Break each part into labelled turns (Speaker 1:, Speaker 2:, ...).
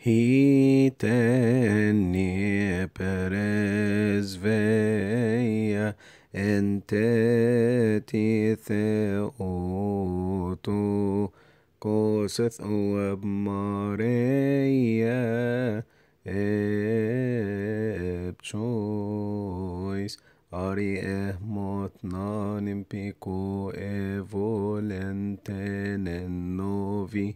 Speaker 1: Hitenje presveja enteti theotu koseth uab mareja ebchois ari ehmot nanim pico evolentenen novi.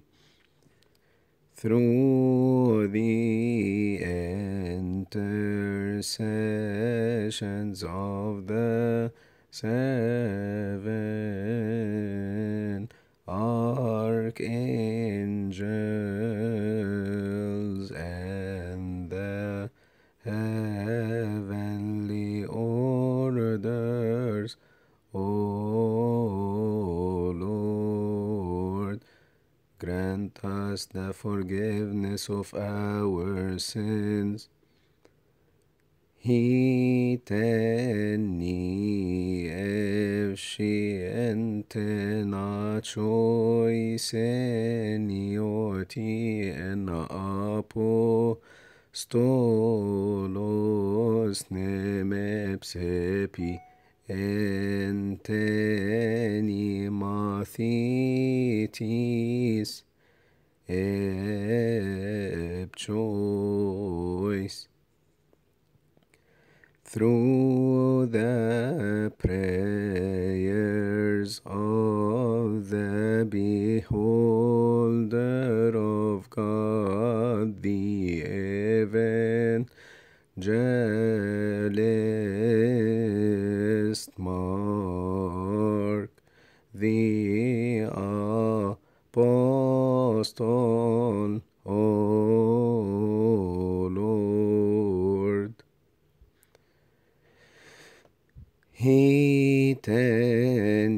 Speaker 1: through the intercessions of the seven archangels and the heavenly orders. Oh, Grant us the forgiveness of our sins. He tenni evşi ente naço isenioti en apo stolos nemepsepi enteni Thetis ebb choice through the prayers of the beholder of God the Evangel. the apostle, O Lord. He ten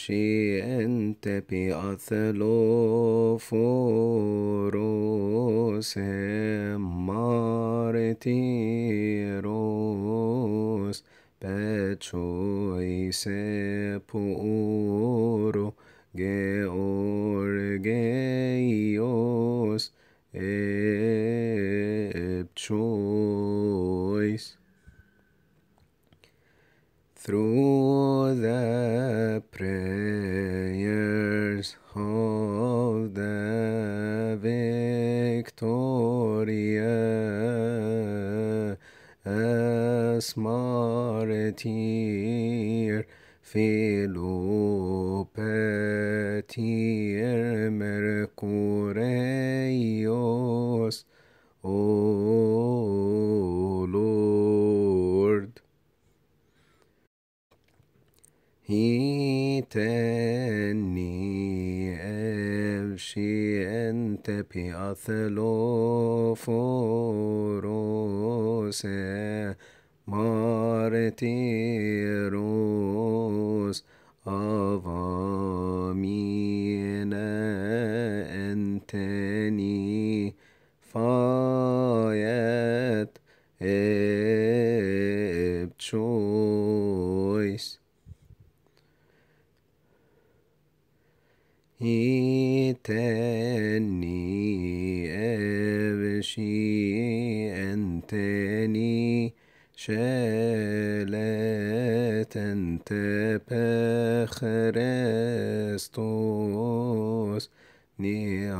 Speaker 1: she ente pi athelo foros emaretia choice puro georgeios choice through the prayers of the victorious مسمار تیر فیلو پتیر مرکوریوس O Lord, هيتني أمشي أنت بأثلو فروسه مارتيروس أفامينا أنتني فايت إب تشويس إتني أبشي أنتني שלה תנטפח רסטוס ניאגיה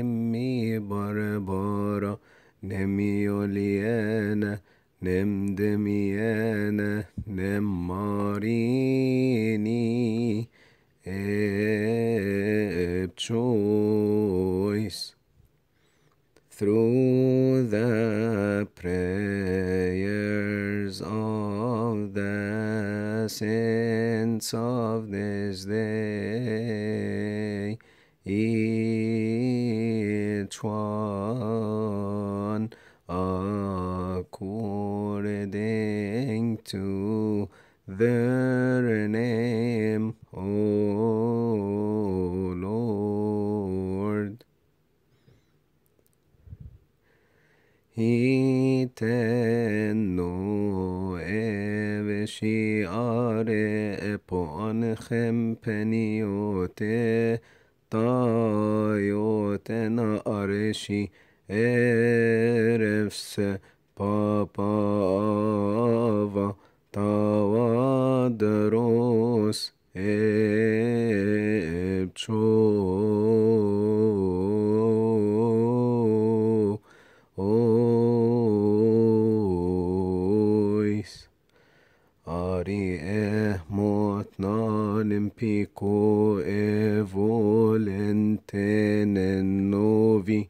Speaker 1: אמי ברברה נמיוליאנה נמדמיאנה נמריני אב צ'ויס Through the the prayers of the saints of this day, each one according to their name. Oh, noe ved skiare på anechem peniote taiotena areshi erefse papava tawadros epcho Arie mot non impico e volentenen novi